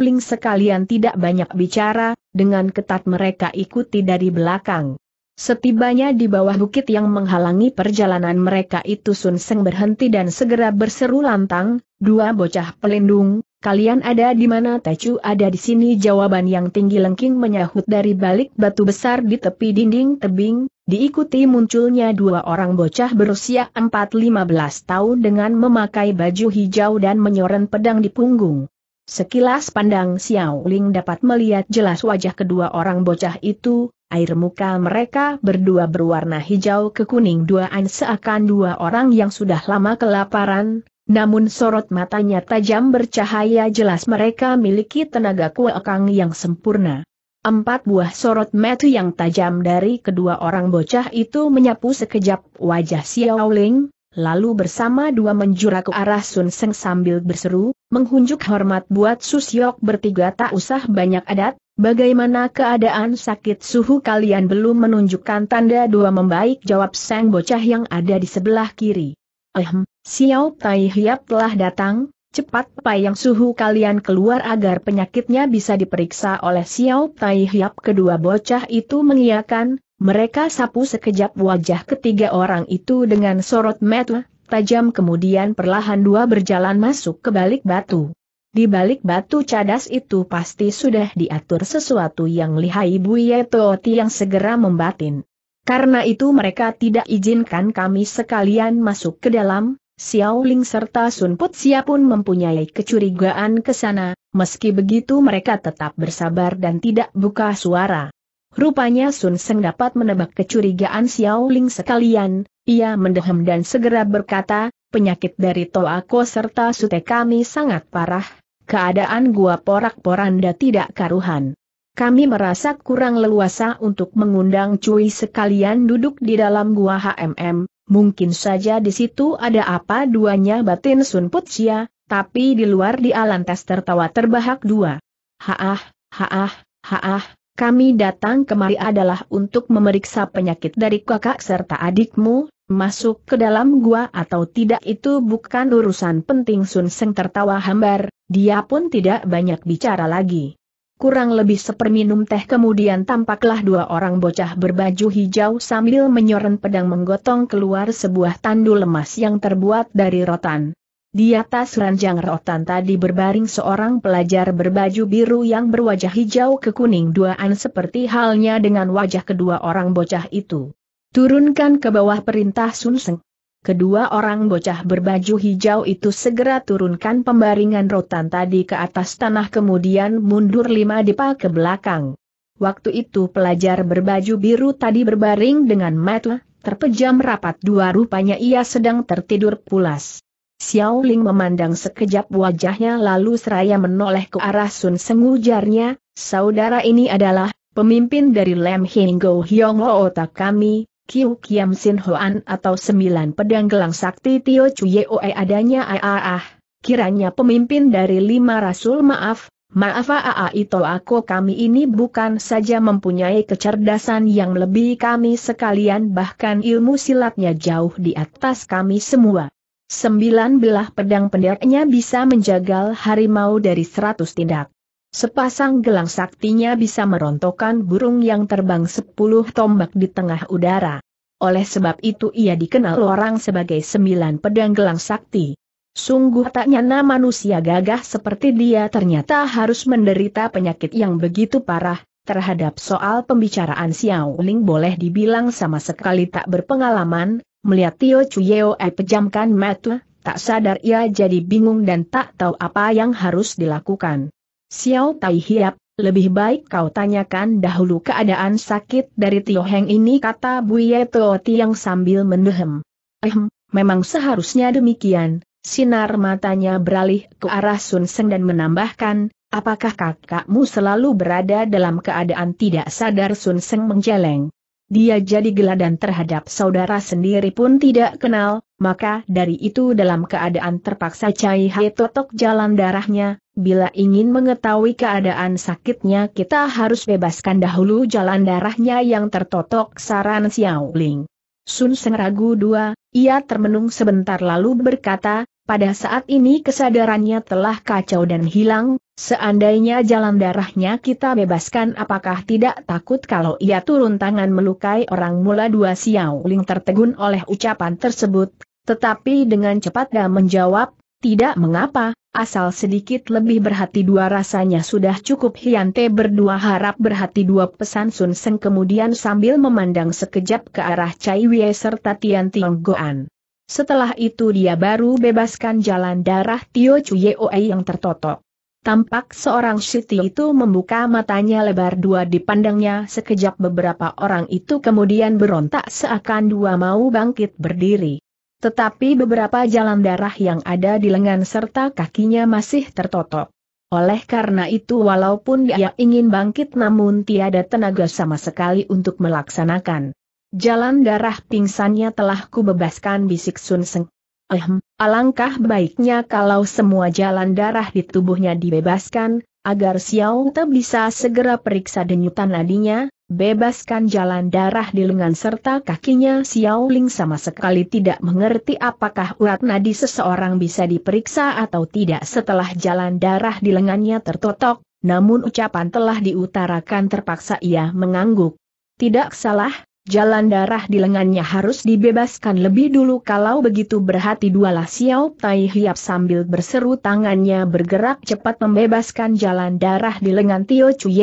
Ling sekalian tidak banyak bicara, dengan ketat mereka ikuti dari belakang. Setibanya di bawah bukit yang menghalangi perjalanan mereka itu Sun Seng berhenti dan segera berseru lantang, dua bocah pelindung, Kalian ada di mana Tecu ada di sini jawaban yang tinggi lengking menyahut dari balik batu besar di tepi dinding tebing, diikuti munculnya dua orang bocah berusia 4-15 tahun dengan memakai baju hijau dan menyoren pedang di punggung. Sekilas pandang Xiao Ling dapat melihat jelas wajah kedua orang bocah itu, air muka mereka berdua berwarna hijau kekuning duaan seakan dua orang yang sudah lama kelaparan, namun sorot matanya tajam bercahaya jelas mereka miliki tenaga kuakang yang sempurna. Empat buah sorot metu yang tajam dari kedua orang bocah itu menyapu sekejap wajah Xiao Ling, lalu bersama dua menjura ke arah Sun Seng sambil berseru, menghunjuk hormat buat Susyok bertiga tak usah banyak adat, Bagaimana keadaan sakit suhu kalian belum menunjukkan tanda dua membaik jawab sang bocah yang ada di sebelah kiri. Ehem, Xiao Tai Hiap telah datang, cepat payang suhu kalian keluar agar penyakitnya bisa diperiksa oleh Xiao Tai Hiap. Kedua bocah itu mengiakan, mereka sapu sekejap wajah ketiga orang itu dengan sorot mata tajam kemudian perlahan dua berjalan masuk ke balik batu. Di balik batu cadas itu pasti sudah diatur sesuatu yang lihai Bu Yetoti yang segera membatin. Karena itu mereka tidak izinkan kami sekalian masuk ke dalam, Xiao Ling serta Sun Put Putsia pun mempunyai kecurigaan ke sana, meski begitu mereka tetap bersabar dan tidak buka suara. Rupanya Sun Seng dapat menebak kecurigaan Xiao Ling sekalian, ia mendehem dan segera berkata, penyakit dari Toako serta Sute kami sangat parah, keadaan gua porak-poranda tidak karuhan. Kami merasa kurang leluasa untuk mengundang Cui sekalian duduk di dalam gua HMM, Mungkin saja di situ ada apa duanya batin Sun Putsia, tapi di luar Di Alantas tertawa terbahak dua. Haah, haah, haah, kami datang kemari adalah untuk memeriksa penyakit dari kakak serta adikmu, masuk ke dalam gua atau tidak itu bukan urusan penting Sun Seng tertawa hambar, dia pun tidak banyak bicara lagi kurang lebih seperminum teh kemudian tampaklah dua orang bocah berbaju hijau sambil menyoren pedang menggotong keluar sebuah tandu lemas yang terbuat dari rotan. Di atas ranjang rotan tadi berbaring seorang pelajar berbaju biru yang berwajah hijau kekuning duaan seperti halnya dengan wajah kedua orang bocah itu. Turunkan ke bawah perintah Sun Kedua orang bocah berbaju hijau itu segera turunkan pembaringan rotan tadi ke atas tanah kemudian mundur lima depa ke belakang. Waktu itu pelajar berbaju biru tadi berbaring dengan mata terpejam rapat dua rupanya ia sedang tertidur pulas. Xiao Ling memandang sekejap wajahnya lalu seraya menoleh ke arah Sun Sengujarnya, saudara ini adalah pemimpin dari Lam Hing Go Hyong Lo otak kami, Kiu Kiam Sin Hoan atau sembilan pedang gelang sakti Tio Oe adanya ah, kiranya pemimpin dari lima rasul maaf, maaf aa itu aku kami ini bukan saja mempunyai kecerdasan yang lebih kami sekalian bahkan ilmu silatnya jauh di atas kami semua. Sembilan belah pedang pendeknya bisa menjagal harimau dari seratus tindak. Sepasang gelang saktinya bisa merontokkan burung yang terbang sepuluh tombak di tengah udara. Oleh sebab itu ia dikenal orang sebagai sembilan pedang gelang sakti. Sungguh tak nyana manusia gagah seperti dia ternyata harus menderita penyakit yang begitu parah, terhadap soal pembicaraan Xiao Ling boleh dibilang sama sekali tak berpengalaman, melihat Tio Chuyeo E pejamkan mata, tak sadar ia jadi bingung dan tak tahu apa yang harus dilakukan. Xiao Tai Hiap, lebih baik kau tanyakan dahulu keadaan sakit dari Tio Heng ini kata Buye Tio yang sambil mendehem. Ehm, memang seharusnya demikian, sinar matanya beralih ke arah Sun Seng dan menambahkan, apakah kakakmu selalu berada dalam keadaan tidak sadar Sun Seng menjeleng? Dia jadi geladan terhadap saudara sendiri pun tidak kenal, maka dari itu dalam keadaan terpaksa Cai Hai totok jalan darahnya, bila ingin mengetahui keadaan sakitnya kita harus bebaskan dahulu jalan darahnya yang tertotok saran Xiao Ling. Sun Seng ragu dua, ia termenung sebentar lalu berkata, pada saat ini kesadarannya telah kacau dan hilang, seandainya jalan darahnya kita bebaskan apakah tidak takut kalau ia turun tangan melukai orang mula dua Xiao Ling tertegun oleh ucapan tersebut, tetapi dengan cepat dia menjawab, tidak mengapa, asal sedikit lebih berhati dua rasanya sudah cukup Hiante berdua harap berhati dua pesan Sun Sen kemudian sambil memandang sekejap ke arah Cai Wei serta Tian Tiong Goan. Setelah itu dia baru bebaskan jalan darah Tio Chuyeoei yang tertotok. Tampak seorang Siti itu membuka matanya lebar dua dipandangnya sekejap beberapa orang itu kemudian berontak seakan dua mau bangkit berdiri. Tetapi beberapa jalan darah yang ada di lengan serta kakinya masih tertotok. Oleh karena itu walaupun dia ingin bangkit namun tiada tenaga sama sekali untuk melaksanakan. Jalan darah pingsannya telah kubebaskan bisik Sun Seng. Ehm, alangkah baiknya kalau semua jalan darah di tubuhnya dibebaskan, agar Xiao Te bisa segera periksa denyutan nadinya, bebaskan jalan darah di lengan serta kakinya Xiao Ling sama sekali tidak mengerti apakah urat nadi seseorang bisa diperiksa atau tidak setelah jalan darah di lengannya tertotok, namun ucapan telah diutarakan terpaksa ia mengangguk. Tidak salah, jalan darah di lengannya harus dibebaskan lebih dulu kalau begitu berhati dualah Xiao Tai Hiap sambil berseru tangannya bergerak cepat membebaskan jalan darah di lengan Tio Chu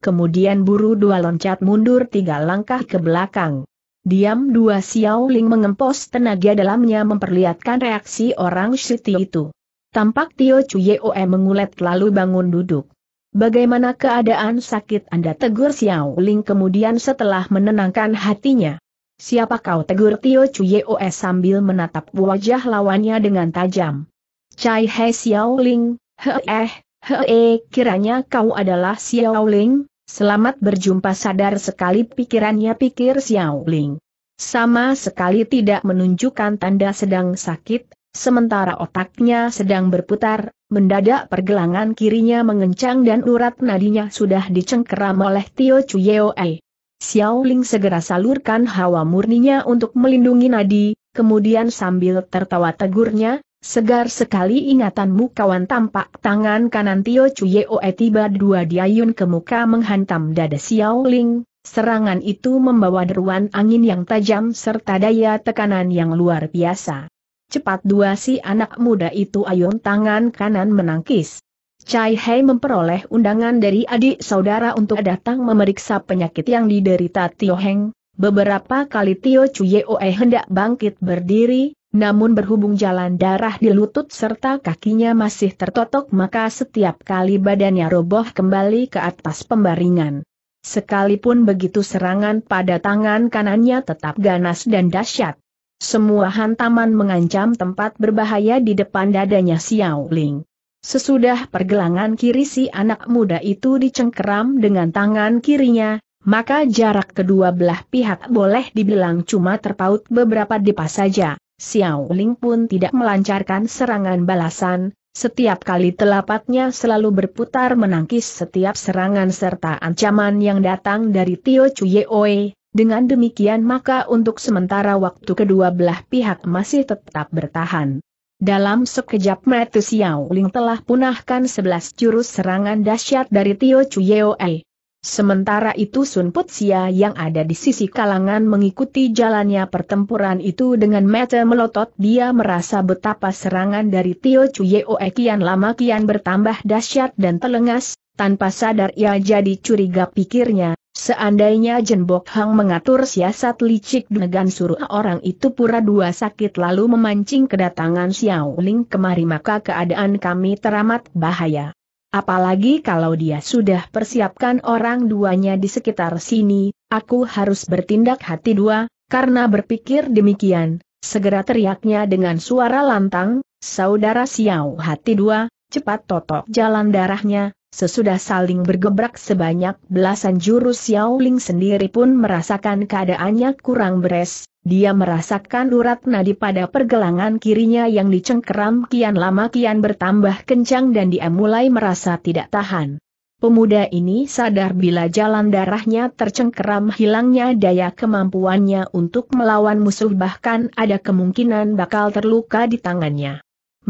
kemudian buru dua loncat mundur tiga langkah ke belakang. Diam dua Xiao Ling mengempos tenaga dalamnya memperlihatkan reaksi orang Siti itu. Tampak Tio Yeoe mengulet lalu bangun duduk. Bagaimana keadaan sakit Anda tegur Xiao Ling kemudian setelah menenangkan hatinya. Siapa kau tegur Tio Yeoe sambil menatap wajah lawannya dengan tajam. Cai He Xiaoling, he eh, he eh, kiranya kau adalah Xiao Ling. Selamat berjumpa sadar sekali pikirannya pikir Xiao Ling. Sama sekali tidak menunjukkan tanda sedang sakit, sementara otaknya sedang berputar, mendadak pergelangan kirinya mengencang dan urat nadinya sudah dicengkeram oleh Tio Chuyeoe. Eh, Xiao Ling segera salurkan hawa murninya untuk melindungi nadi, kemudian sambil tertawa tegurnya, Segar sekali ingatanmu kawan tampak tangan kanan Tio Chuyeoe tiba dua diayun ke muka menghantam dada Xiao Ling, serangan itu membawa deruan angin yang tajam serta daya tekanan yang luar biasa. Cepat dua si anak muda itu ayun tangan kanan menangkis. Cai Hei memperoleh undangan dari adik saudara untuk datang memeriksa penyakit yang diderita Tio Heng. Beberapa kali Tio Chuyeoe hendak bangkit berdiri, namun berhubung jalan darah di lutut serta kakinya masih tertotok maka setiap kali badannya roboh kembali ke atas pembaringan. Sekalipun begitu serangan pada tangan kanannya tetap ganas dan dahsyat. Semua hantaman mengancam tempat berbahaya di depan dadanya Xiao Ling. Sesudah pergelangan kiri si anak muda itu dicengkeram dengan tangan kirinya, maka jarak kedua belah pihak boleh dibilang cuma terpaut beberapa depa saja. Xiao Ling pun tidak melancarkan serangan balasan, setiap kali telapaknya selalu berputar menangkis setiap serangan serta ancaman yang datang dari Tio Chuyeoe, dengan demikian maka untuk sementara waktu kedua belah pihak masih tetap bertahan. Dalam sekejap mata Xiao Ling telah punahkan sebelas jurus serangan dahsyat dari Tio Chuyeoe. Sementara itu Sun Putsia yang ada di sisi kalangan mengikuti jalannya pertempuran itu dengan mata melotot dia merasa betapa serangan dari Tio Chuyeoe kian lama kian bertambah dahsyat dan telengas, tanpa sadar ia jadi curiga pikirnya, seandainya Jenbok Hang mengatur siasat licik dengan suruh orang itu pura dua sakit lalu memancing kedatangan Xiao Ling kemari maka keadaan kami teramat bahaya. Apalagi kalau dia sudah persiapkan orang duanya di sekitar sini, aku harus bertindak hati dua, karena berpikir demikian, segera teriaknya dengan suara lantang, Saudara Xiao hati dua, cepat totok jalan darahnya, Sesudah saling bergebrak sebanyak belasan jurus Xiao Ling sendiri pun merasakan keadaannya kurang beres, dia merasakan urat nadi pada pergelangan kirinya yang dicengkeram kian lama kian bertambah kencang dan dia mulai merasa tidak tahan. Pemuda ini sadar bila jalan darahnya tercengkeram hilangnya daya kemampuannya untuk melawan musuh bahkan ada kemungkinan bakal terluka di tangannya.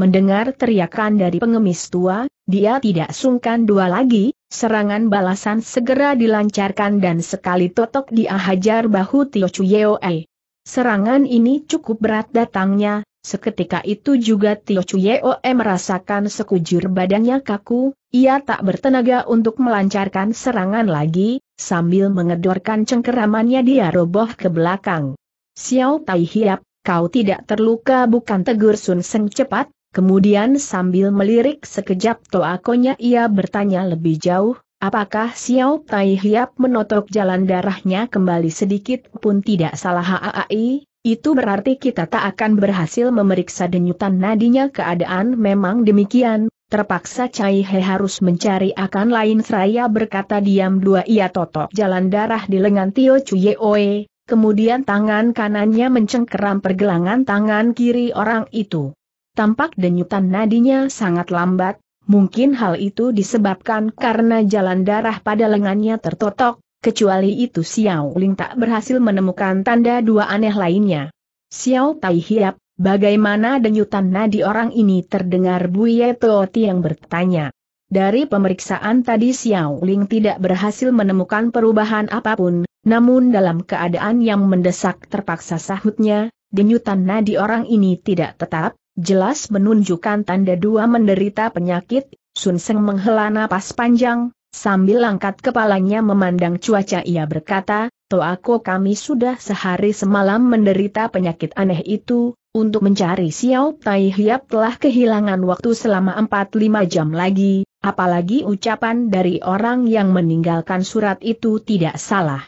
Mendengar teriakan dari pengemis tua, dia tidak sungkan dua lagi, serangan balasan segera dilancarkan dan sekali totok dia hajar bahu Tio Chuyoe. Serangan ini cukup berat datangnya, seketika itu juga Tio Chuyoe merasakan sekujur badannya kaku, ia tak bertenaga untuk melancarkan serangan lagi, sambil mengedorkan cengkeramannya dia roboh ke belakang. Xiao Tai Hiap, kau tidak terluka bukan tegur Sun Seng cepat, Kemudian sambil melirik sekejap toakonya ia bertanya lebih jauh, apakah Xiao Tai Hiap menotok jalan darahnya kembali sedikit pun tidak salah Aai, itu berarti kita tak akan berhasil memeriksa denyutan nadinya keadaan memang demikian, Terpaksa Cai He harus mencari akan lain seraya berkata diam dua ia totok jalan darah di lengan Tio Chuyeoe, kemudian tangan kanannya mencengkeram pergelangan tangan kiri orang itu tampak denyutan nadinya sangat lambat, mungkin hal itu disebabkan karena jalan darah pada lengannya tertotok, kecuali itu Xiao Ling tak berhasil menemukan tanda dua aneh lainnya. Xiao Tai Hiap, bagaimana denyutan nadi orang ini terdengar Bu Ye Tooti yang bertanya. Dari pemeriksaan tadi Xiao Ling tidak berhasil menemukan perubahan apapun, namun dalam keadaan yang mendesak terpaksa sahutnya, denyutan nadi orang ini tidak tetap, jelas menunjukkan tanda dua menderita penyakit, Sun Seng menghela napas panjang, sambil angkat kepalanya memandang cuaca ia berkata, Toako kami sudah sehari semalam menderita penyakit aneh itu, untuk mencari Xiao Tai Hiap telah kehilangan waktu selama 4-5 jam lagi, apalagi ucapan dari orang yang meninggalkan surat itu tidak salah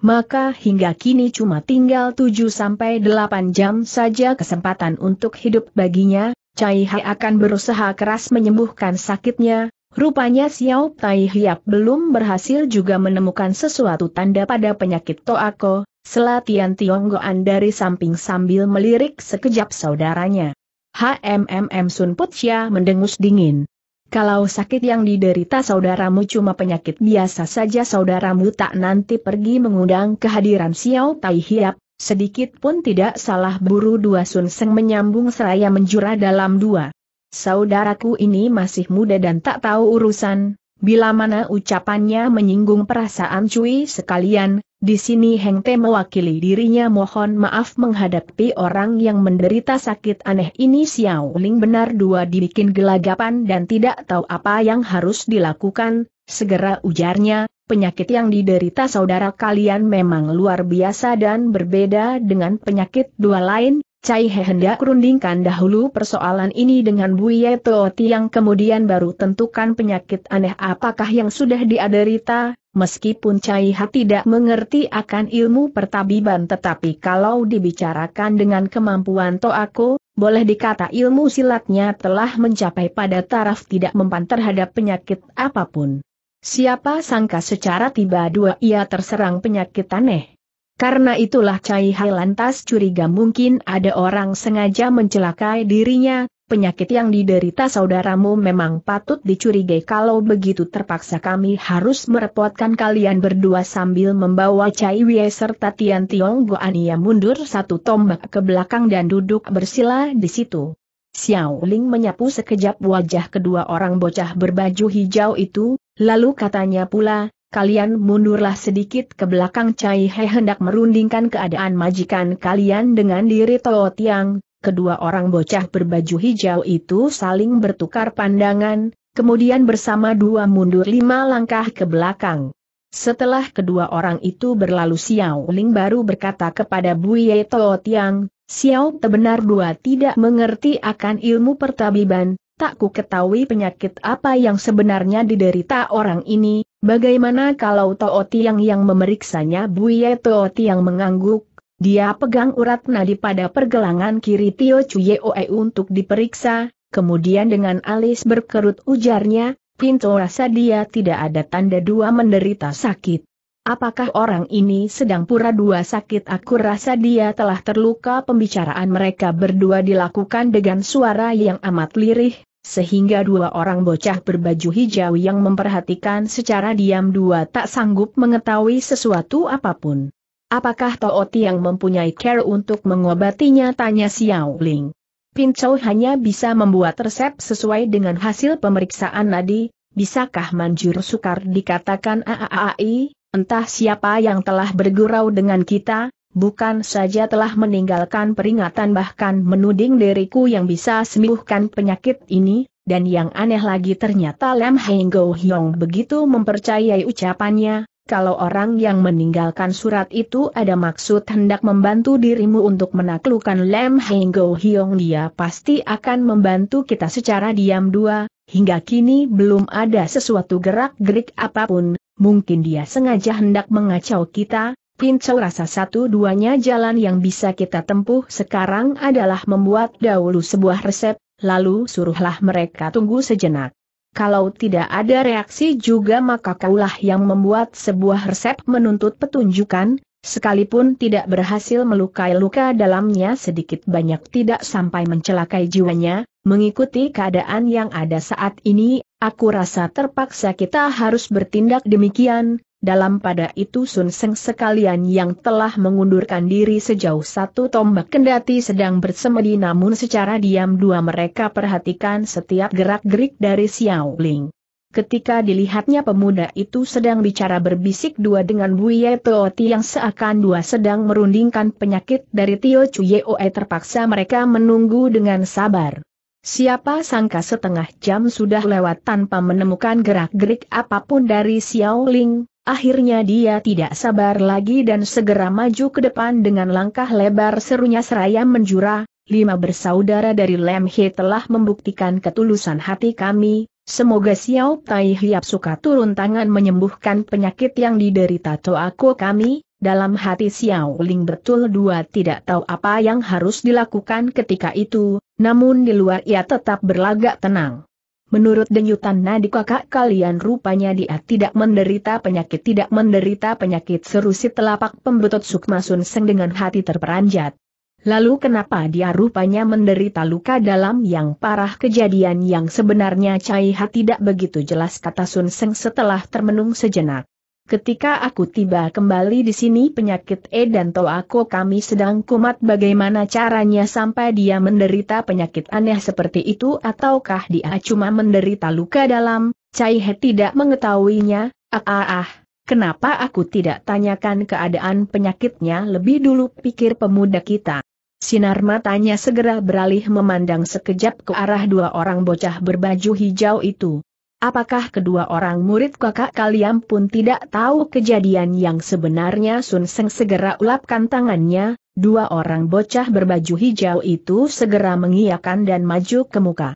maka hingga kini cuma tinggal 7-8 jam saja kesempatan untuk hidup baginya, Cai Hai akan berusaha keras menyembuhkan sakitnya, Rupanya Xiao Tai Hiap belum berhasil juga menemukan sesuatu tanda pada penyakit Toako, Selatian Tionggoan dari samping sambil melirik sekejap saudaranya. HMMM Sun Putsia mendengus dingin. Kalau sakit yang diderita saudaramu cuma penyakit biasa saja saudaramu tak nanti pergi mengundang kehadiran Xiao Tai Hiap, sedikit pun tidak salah buru dua Sun Seng menyambung seraya menjura dalam dua. Saudaraku ini masih muda dan tak tahu urusan, bila mana ucapannya menyinggung perasaan cuy sekalian, di sini Heng Te mewakili dirinya mohon maaf menghadapi orang yang menderita sakit aneh ini Xiao Ling benar dua dibikin gelagapan dan tidak tahu apa yang harus dilakukan, segera ujarnya, penyakit yang diderita saudara kalian memang luar biasa dan berbeda dengan penyakit dua lain, Cai He hendak rundingkan dahulu persoalan ini dengan Ye Tooti yang kemudian baru tentukan penyakit aneh apakah yang sudah diaderita, meskipun Cai He tidak mengerti akan ilmu pertabiban tetapi kalau dibicarakan dengan kemampuan Toako, boleh dikata ilmu silatnya telah mencapai pada taraf tidak mempan terhadap penyakit apapun. Siapa sangka secara tiba-dua ia terserang penyakit aneh. Karena itulah Cai Hai lantas curiga mungkin ada orang sengaja mencelakai dirinya, penyakit yang diderita saudaramu memang patut dicurigai kalau begitu terpaksa kami harus merepotkan kalian berdua sambil membawa Cai Wei serta Tian Tiong Goan ia mundur satu tombak ke belakang dan duduk bersila di situ. Xiao Ling menyapu sekejap wajah kedua orang bocah berbaju hijau itu, lalu katanya pula, kalian mundurlah sedikit ke belakang Cai He hendak merundingkan keadaan majikan kalian dengan diri Tao Tiang, kedua orang bocah berbaju hijau itu saling bertukar pandangan, kemudian bersama dua mundur lima langkah ke belakang. Setelah kedua orang itu berlalu Xiao Ling baru berkata kepada Buye Tao Tiang, Xiao benar dua tidak mengerti akan ilmu pertabiban, tak ku ketahui penyakit apa yang sebenarnya diderita orang ini, Bagaimana kalau Tao Tiang yang memeriksanya Buye Tao Tiang mengangguk, dia pegang urat nadi pada pergelangan kiri Tio Oe untuk diperiksa, kemudian dengan alis berkerut ujarnya, Pinto rasa dia tidak ada tanda dua menderita sakit. Apakah orang ini sedang pura-dua sakit? Aku rasa dia telah terluka. Pembicaraan mereka berdua dilakukan dengan suara yang amat lirih, sehingga dua orang bocah berbaju hijau yang memperhatikan secara diam dua tak sanggup mengetahui sesuatu apapun. Apakah Tooti yang mempunyai care untuk mengobatinya tanya Xiao Ling. Pinchou hanya bisa membuat resep sesuai dengan hasil pemeriksaan nadi, bisakah Manjur Sukar dikatakan AAAI, entah siapa yang telah bergurau dengan kita, bukan saja telah meninggalkan peringatan bahkan menuding diriku yang bisa sembuhkan penyakit ini, dan yang aneh lagi ternyata Lam Heng Go Hyong begitu mempercayai ucapannya, kalau orang yang meninggalkan surat itu ada maksud hendak membantu dirimu untuk menaklukkan Lam Heng Go Hyong dia pasti akan membantu kita secara diam dua, hingga kini belum ada sesuatu gerak-gerik apapun, mungkin dia sengaja hendak mengacau kita, Pincel rasa satu-duanya jalan yang bisa kita tempuh sekarang adalah membuat dahulu sebuah resep, lalu suruhlah mereka tunggu sejenak. Kalau tidak ada reaksi juga maka kaulah yang membuat sebuah resep menuntut petunjukan, sekalipun tidak berhasil melukai luka dalamnya sedikit banyak tidak sampai mencelakai jiwanya, mengikuti keadaan yang ada saat ini, aku rasa terpaksa kita harus bertindak demikian, dalam pada itu Sun Seng sekalian yang telah mengundurkan diri sejauh satu tombak kendati sedang bersemedi namun secara diam dua mereka perhatikan setiap gerak-gerik dari Xiao Ling. Ketika dilihatnya pemuda itu sedang bicara berbisik dua dengan Buye Ti yang seakan dua sedang merundingkan penyakit dari Tio Chuyeoe terpaksa mereka menunggu dengan sabar. Siapa sangka setengah jam sudah lewat tanpa menemukan gerak-gerik apapun dari Xiao Ling, Akhirnya dia tidak sabar lagi dan segera maju ke depan dengan langkah lebar serunya seraya menjura, lima bersaudara dari Lemhe telah membuktikan ketulusan hati kami, semoga Xiao Tai Hiap suka turun tangan menyembuhkan penyakit yang diderita Toako kami, dalam hati Xiao Ling betul dua tidak tahu apa yang harus dilakukan ketika itu, namun di luar ia tetap berlagak tenang. Menurut denyutan nadi kakak kalian rupanya dia tidak menderita penyakit tidak menderita penyakit seru si telapak pembutut Sukma Sun Seng dengan hati terperanjat. Lalu kenapa dia rupanya menderita luka dalam yang parah kejadian yang sebenarnya Cai Ha tidak begitu jelas kata Sun Seng setelah termenung sejenak. Ketika aku tiba kembali di sini penyakit E dan Toako kami sedang kumat bagaimana caranya sampai dia menderita penyakit aneh seperti itu ataukah dia cuma menderita luka dalam, Cai He tidak mengetahuinya, ah ah ah. Kenapa aku tidak tanyakan keadaan penyakitnya lebih dulu pikir pemuda kita. Sinar matanya segera beralih memandang sekejap ke arah dua orang bocah berbaju hijau itu. Apakah kedua orang murid kakak kalian pun tidak tahu kejadian yang sebenarnya Sun Seng segera ulapkan tangannya, dua orang bocah berbaju hijau itu segera mengiyakan dan maju ke muka.